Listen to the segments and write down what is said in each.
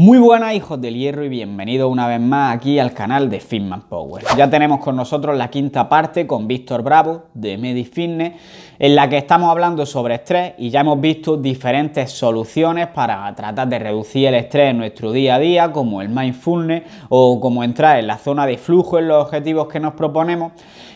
Muy buenas hijos del hierro y bienvenidos una vez más aquí al canal de Fitman Power. Ya tenemos con nosotros la quinta parte con Víctor Bravo de Medifitness en la que estamos hablando sobre estrés y ya hemos visto diferentes soluciones para tratar de reducir el estrés en nuestro día a día como el mindfulness o como entrar en la zona de flujo en los objetivos que nos proponemos.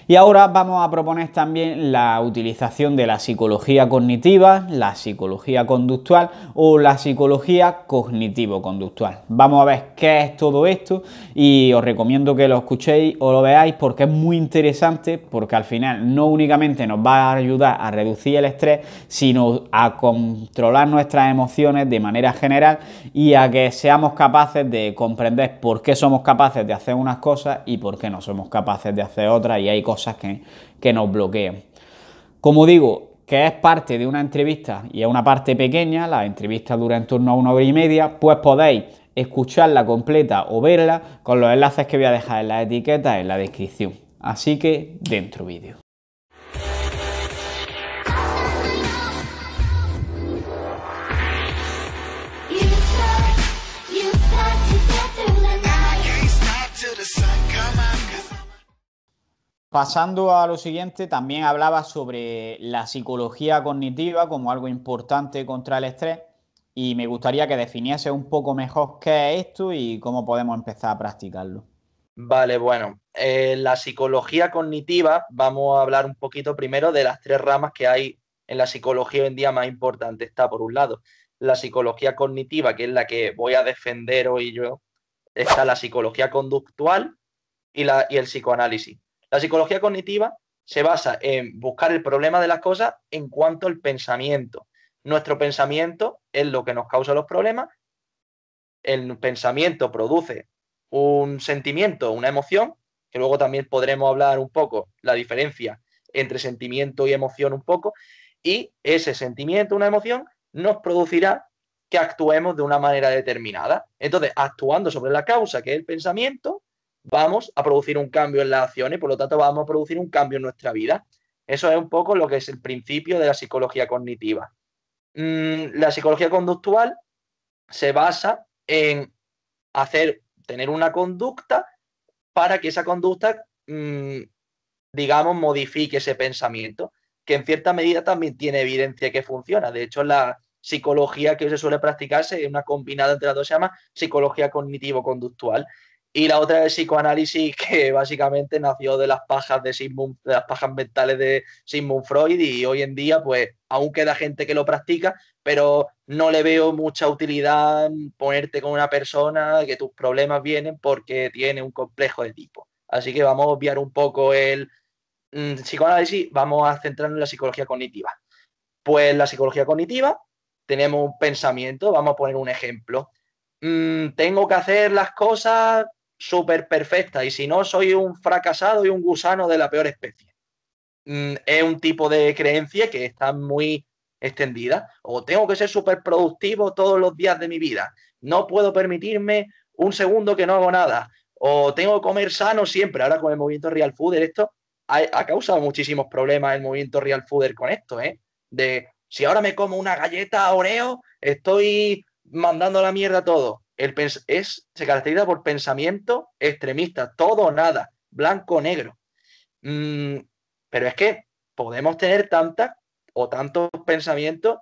Y ahora vamos a proponer también la utilización de la psicología cognitiva, la psicología conductual o la psicología cognitivo-conductual. Vamos a ver qué es todo esto y os recomiendo que lo escuchéis o lo veáis porque es muy interesante, porque al final no únicamente nos va a ayudar a reducir el estrés, sino a controlar nuestras emociones de manera general y a que seamos capaces de comprender por qué somos capaces de hacer unas cosas y por qué no somos capaces de hacer otras y hay que, que nos bloquean. Como digo, que es parte de una entrevista y es una parte pequeña, la entrevista dura en torno a una hora y media, pues podéis escucharla completa o verla con los enlaces que voy a dejar en la etiqueta en la descripción. Así que dentro vídeo. Pasando a lo siguiente, también hablaba sobre la psicología cognitiva como algo importante contra el estrés y me gustaría que definiese un poco mejor qué es esto y cómo podemos empezar a practicarlo. Vale, bueno, eh, la psicología cognitiva, vamos a hablar un poquito primero de las tres ramas que hay en la psicología hoy en día más importante. Está por un lado la psicología cognitiva, que es la que voy a defender hoy yo, está la psicología conductual y el psicoanálisis. La psicología cognitiva se basa en buscar el problema de las cosas en cuanto al pensamiento. Nuestro pensamiento es lo que nos causa los problemas. El pensamiento produce un sentimiento, una emoción, que luego también podremos hablar un poco la diferencia entre sentimiento y emoción un poco, y ese sentimiento, una emoción, nos producirá que actuemos de una manera determinada. Entonces, actuando sobre la causa, que es el pensamiento, vamos a producir un cambio en las acciones, por lo tanto vamos a producir un cambio en nuestra vida. Eso es un poco lo que es el principio de la psicología cognitiva. Mm, la psicología conductual se basa en hacer, tener una conducta para que esa conducta, mm, digamos, modifique ese pensamiento, que en cierta medida también tiene evidencia que funciona. De hecho, la psicología que se suele practicarse es una combinada entre las dos, se llama psicología cognitivo-conductual, y la otra es psicoanálisis, que básicamente nació de las pajas de Sigmund, de las pajas mentales de Sigmund Freud, y hoy en día, pues, aún queda gente que lo practica, pero no le veo mucha utilidad ponerte con una persona que tus problemas vienen porque tiene un complejo de tipo. Así que vamos a obviar un poco el mm, psicoanálisis, vamos a centrarnos en la psicología cognitiva. Pues la psicología cognitiva, tenemos un pensamiento, vamos a poner un ejemplo. Mm, tengo que hacer las cosas súper perfecta y si no, soy un fracasado y un gusano de la peor especie. Mm, es un tipo de creencia que está muy extendida. O tengo que ser súper productivo todos los días de mi vida. No puedo permitirme un segundo que no hago nada. O tengo que comer sano siempre. Ahora con el movimiento Real food esto ha, causado muchísimos problemas el movimiento Real Fooder con esto, ¿eh? De si ahora me como una galleta Oreo, estoy mandando la mierda todo es, se caracteriza por pensamiento extremista, todo o nada, blanco o negro. Mm, pero es que podemos tener tantas o tantos pensamientos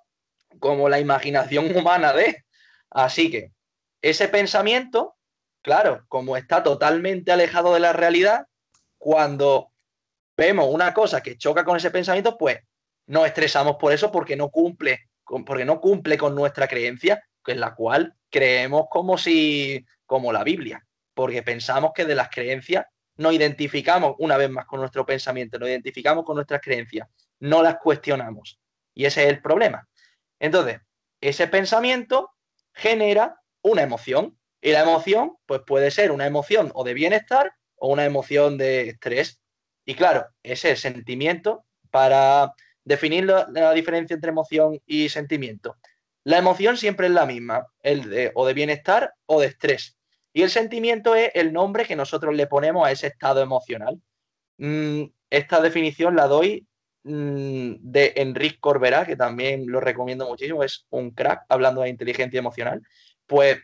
como la imaginación humana de. Así que ese pensamiento, claro, como está totalmente alejado de la realidad, cuando vemos una cosa que choca con ese pensamiento, pues nos estresamos por eso porque no cumple, porque no cumple con nuestra creencia, que es la cual creemos como si, como la Biblia, porque pensamos que de las creencias nos identificamos una vez más con nuestro pensamiento, nos identificamos con nuestras creencias, no las cuestionamos. Y ese es el problema. Entonces, ese pensamiento genera una emoción y la emoción, pues puede ser una emoción o de bienestar o una emoción de estrés. Y claro, ese sentimiento, para definir la, la diferencia entre emoción y sentimiento, la emoción siempre es la misma, el de, o de bienestar o de estrés. Y el sentimiento es el nombre que nosotros le ponemos a ese estado emocional. Mm, esta definición la doy mm, de Enrique Corbera, que también lo recomiendo muchísimo, es un crack hablando de inteligencia emocional. Pues,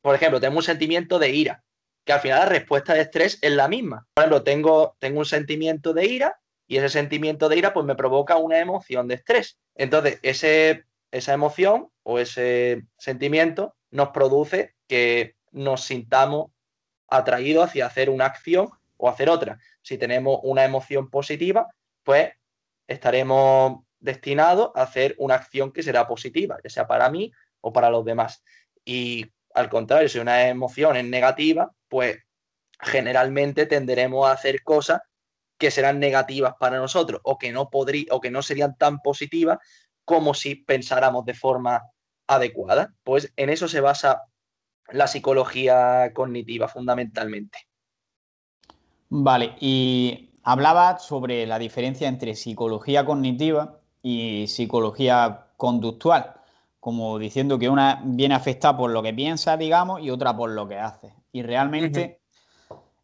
por ejemplo, tengo un sentimiento de ira, que al final la respuesta de estrés es la misma. Por ejemplo, tengo, tengo un sentimiento de ira y ese sentimiento de ira pues me provoca una emoción de estrés. Entonces, ese esa emoción o ese sentimiento nos produce que nos sintamos atraídos hacia hacer una acción o hacer otra. Si tenemos una emoción positiva, pues estaremos destinados a hacer una acción que será positiva, ya sea para mí o para los demás. Y al contrario, si una emoción es negativa, pues generalmente tenderemos a hacer cosas que serán negativas para nosotros o que no podrí, o que no serían tan positivas como si pensáramos de forma adecuada. Pues en eso se basa la psicología cognitiva fundamentalmente. Vale, y hablaba sobre la diferencia entre psicología cognitiva y psicología conductual, como diciendo que una viene afectada por lo que piensa, digamos, y otra por lo que hace. Y realmente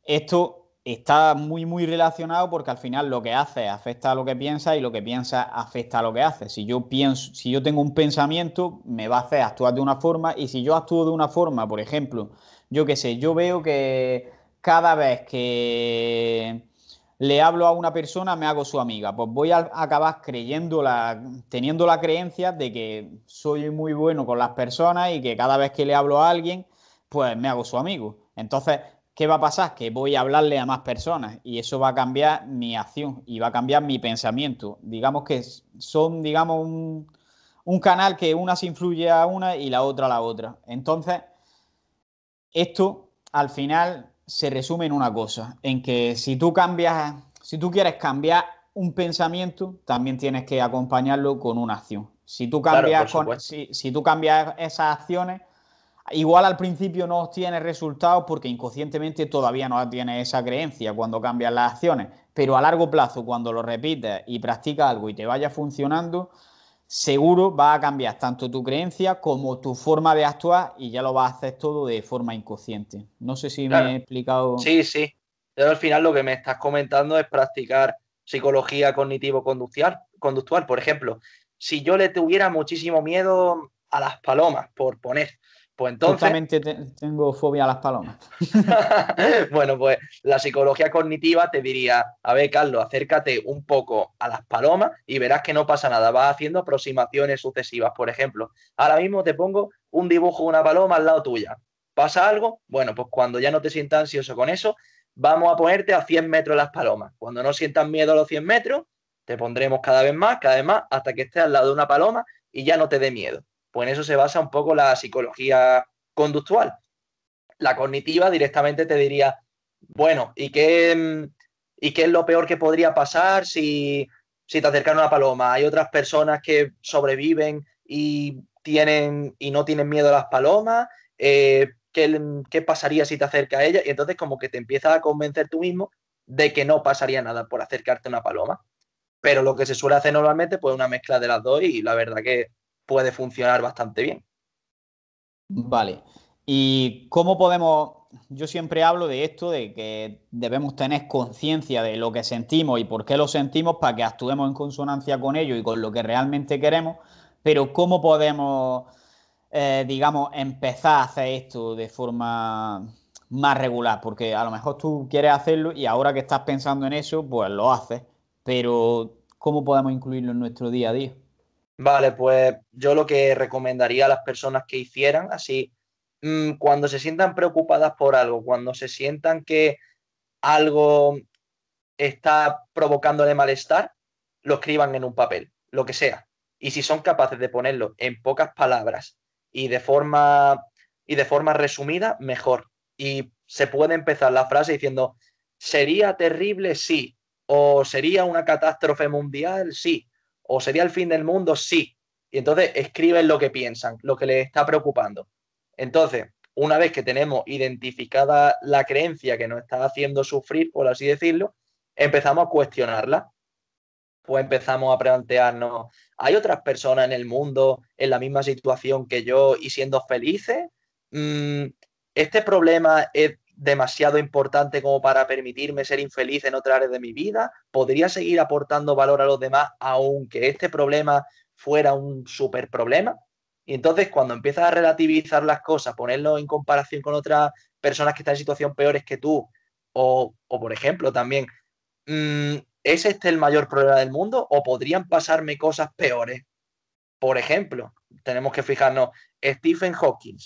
esto está muy, muy relacionado porque al final lo que hace afecta a lo que piensa y lo que piensa afecta a lo que hace. Si yo pienso, si yo tengo un pensamiento, me va a hacer actuar de una forma y si yo actúo de una forma, por ejemplo, yo qué sé, yo veo que cada vez que le hablo a una persona, me hago su amiga. Pues voy a acabar creyendo teniendo la creencia de que soy muy bueno con las personas y que cada vez que le hablo a alguien, pues me hago su amigo. Entonces, ¿qué va a pasar? Que voy a hablarle a más personas y eso va a cambiar mi acción y va a cambiar mi pensamiento. Digamos que son, digamos, un, canal que una se influye a una y la otra a la otra. Entonces, esto al final se resume en una cosa, en que si tú cambias, si tú quieres cambiar un pensamiento, también tienes que acompañarlo con una acción. Si tú cambias, si tú cambias esas acciones, Igual al principio no obtienes resultados porque inconscientemente todavía no tienes esa creencia cuando cambias las acciones, pero a largo plazo, cuando lo repites y practicas algo y te vaya funcionando, seguro va a cambiar tanto tu creencia como tu forma de actuar y ya lo vas a hacer todo de forma inconsciente. No sé si me he explicado. Sí, sí. Pero al final lo que me estás comentando es practicar psicología cognitivo-conductual. Conductual. Por ejemplo, si yo le tuviera muchísimo miedo a las palomas, por poner, pues entonces. tengo fobia a las palomas. bueno, pues la psicología cognitiva te diría: a ver, Carlos, acércate un poco a las palomas y verás que no pasa nada. Vas haciendo aproximaciones sucesivas, por ejemplo. Ahora mismo te pongo un dibujo de una paloma al lado tuya. ¿Pasa algo? Bueno, pues cuando ya no te sientas ansioso con eso, vamos a ponerte a 100 metros las palomas. Cuando no sientas miedo a los 100 metros, te pondremos cada vez más, cada vez más, hasta que estés al lado de una paloma y ya no te dé miedo. Pues en eso se basa un poco la psicología conductual. La cognitiva directamente te diría, bueno, ¿y qué, y qué es lo peor que podría pasar si, si te acercan a una paloma? Hay otras personas que sobreviven y, tienen, y no tienen miedo a las palomas. Eh, ¿qué, pasaría si te acerca a ella? Y entonces como que te empiezas a convencer tú mismo de que no pasaría nada por acercarte a una paloma. Pero lo que se suele hacer normalmente, pues una mezcla de las dos y la verdad que puede funcionar bastante bien. Vale. ¿Y cómo podemos.? Yo siempre hablo de esto, de que debemos tener conciencia de lo que sentimos y por qué lo sentimos para que actuemos en consonancia con ello y con lo que realmente queremos, pero ¿cómo podemos, eh, digamos, empezar a hacer esto de forma más regular? Porque a lo mejor tú quieres hacerlo y ahora que estás pensando en eso, pues lo haces, pero ¿cómo podemos incluirlo en nuestro día a día? Vale, pues yo lo que recomendaría a las personas que hicieran, así, mm, cuando se sientan preocupadas por algo, cuando se sientan que algo está provocándole malestar, lo escriban en un papel, lo que sea. Y si son capaces de ponerlo en pocas palabras y de forma, y de forma resumida, mejor. Y se puede empezar la frase diciendo, sería terrible, sí, o sería una catástrofe mundial, sí ¿O sería el fin del mundo? Sí. Y entonces escriben lo que piensan, lo que les está preocupando. Entonces, una vez que tenemos identificada la creencia que nos está haciendo sufrir, por así decirlo, empezamos a cuestionarla. Pues empezamos a plantearnos, ¿hay otras personas en el mundo en la misma situación que yo y siendo felices? Mm, ¿Este problema es demasiado importante como para permitirme ser infeliz en otra área de mi vida? ¿Podría seguir aportando valor a los demás aunque este problema fuera un super problema? Y entonces cuando empiezas a relativizar las cosas, ponerlo en comparación con otras personas que están en situación peores que tú, o, o por ejemplo también, mm, ¿es este el mayor problema del mundo o podrían pasarme cosas peores? Por ejemplo, tenemos que fijarnos, Stephen Hawking.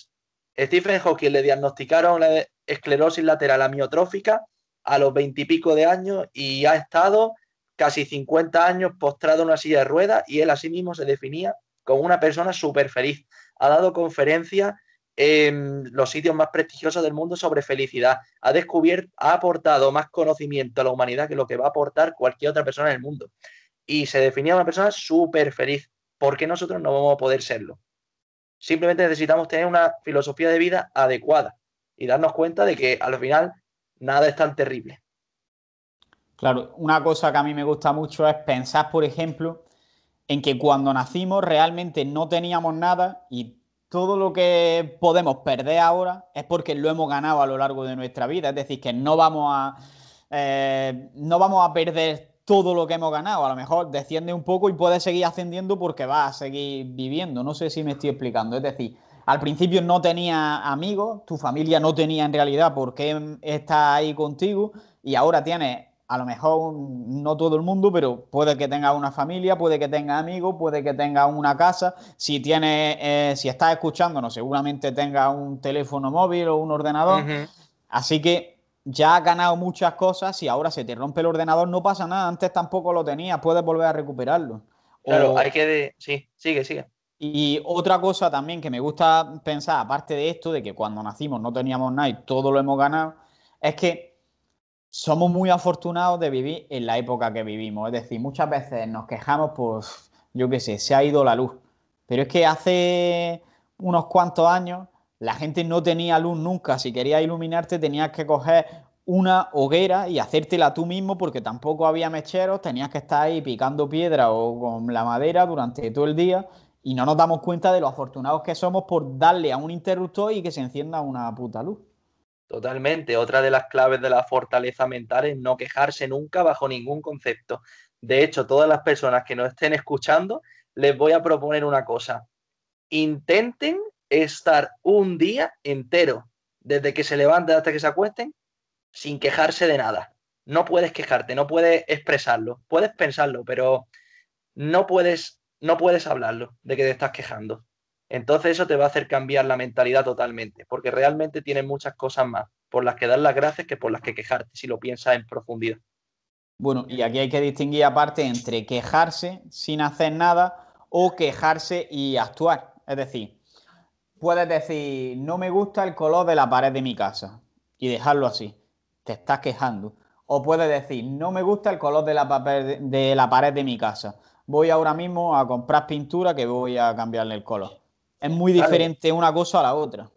Stephen Hawking le diagnosticaron esclerosis lateral amiotrófica a los veintipico de años y ha estado casi 50 años postrado en una silla de ruedas y él así mismo se definía como una persona súper feliz. Ha dado conferencias en los sitios más prestigiosos del mundo sobre felicidad. Ha descubierto, ha aportado más conocimiento a la humanidad que lo que va a aportar cualquier otra persona en el mundo. Y se definía una persona súper feliz. ¿Por qué nosotros no vamos a poder serlo? Simplemente necesitamos tener una filosofía de vida adecuada y darnos cuenta de que al final nada es tan terrible. Claro, una cosa que a mí me gusta mucho es pensar, por ejemplo, en que cuando nacimos realmente no teníamos nada y todo lo que podemos perder ahora es porque lo hemos ganado a lo largo de nuestra vida. Es decir, que no vamos a, eh, no vamos a perder todo lo que hemos ganado. A lo mejor desciende un poco y puede seguir ascendiendo porque va a seguir viviendo. No sé si me estoy explicando. Es decir, al principio no tenía amigos, tu familia no tenía en realidad porque está ahí contigo y ahora tienes, a lo mejor no todo el mundo, pero puede que tenga una familia, puede que tenga amigos, puede que tenga una casa. Si tiene, eh, si estás escuchándonos, seguramente tenga un teléfono móvil o un ordenador. Así que ya ha ganado muchas cosas y ahora se te rompe el ordenador, no pasa nada. Antes tampoco lo tenías, puedes volver a recuperarlo. Claro, hay que. Sí, sigue, sigue. Y otra cosa también que me gusta pensar, aparte de esto, de que cuando nacimos no teníamos nada y todo lo hemos ganado, es que somos muy afortunados de vivir en la época que vivimos. Es decir, muchas veces nos quejamos, pues, yo qué sé, se ha ido la luz. Pero es que hace unos cuantos años la gente no tenía luz nunca. Si querías iluminarte tenías que coger una hoguera y hacértela tú mismo porque tampoco había mecheros, tenías que estar ahí picando piedra o con la madera durante todo el día y no nos damos cuenta de lo afortunados que somos por darle a un interruptor y que se encienda una puta luz. Totalmente. Otra de las claves de la fortaleza mental es no quejarse nunca bajo ningún concepto. De hecho, todas las personas que nos estén escuchando, les voy a proponer una cosa. Intenten estar un día entero, desde que se levanten hasta que se acuesten, sin quejarse de nada. No puedes quejarte, no puedes expresarlo, puedes pensarlo, pero no puedes no puedes hablarlo de que te estás quejando. Entonces eso te va a hacer cambiar la mentalidad totalmente, porque realmente tienes muchas cosas más por las que dar las gracias que por las que quejarte, si lo piensas en profundidad. Bueno, y aquí hay que distinguir aparte entre quejarse sin hacer nada o quejarse y actuar. Es decir, puedes decir, no me gusta el color de la pared de mi casa y dejarlo así, te estás quejando. O puedes decir, no me gusta el color de la, de la pared de mi casa voy ahora mismo a comprar pintura que voy a cambiarle el color. Es muy diferente una cosa a la otra.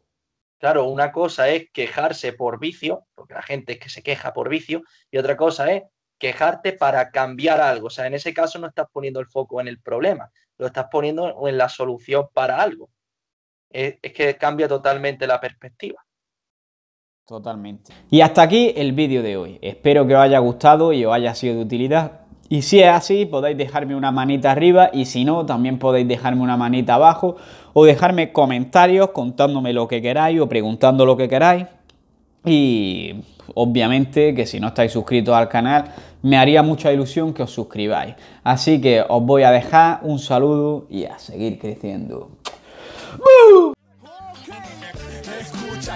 Claro, una cosa es quejarse por vicio, porque la gente es que se queja por vicio, y otra cosa es quejarte para cambiar algo. O sea, en ese caso no estás poniendo el foco en el problema, lo estás poniendo en la solución para algo. es que cambia totalmente la perspectiva. Totalmente. Y hasta aquí el vídeo de hoy. Espero que os haya gustado y os haya sido de utilidad. Y si es así, podéis dejarme una manita arriba y si no, también podéis dejarme una manita abajo o dejarme comentarios contándome lo que queráis o preguntando lo que queráis. Y obviamente que si no estáis suscritos al canal, me haría mucha ilusión que os suscribáis. Así que os voy a dejar un saludo y a seguir creciendo.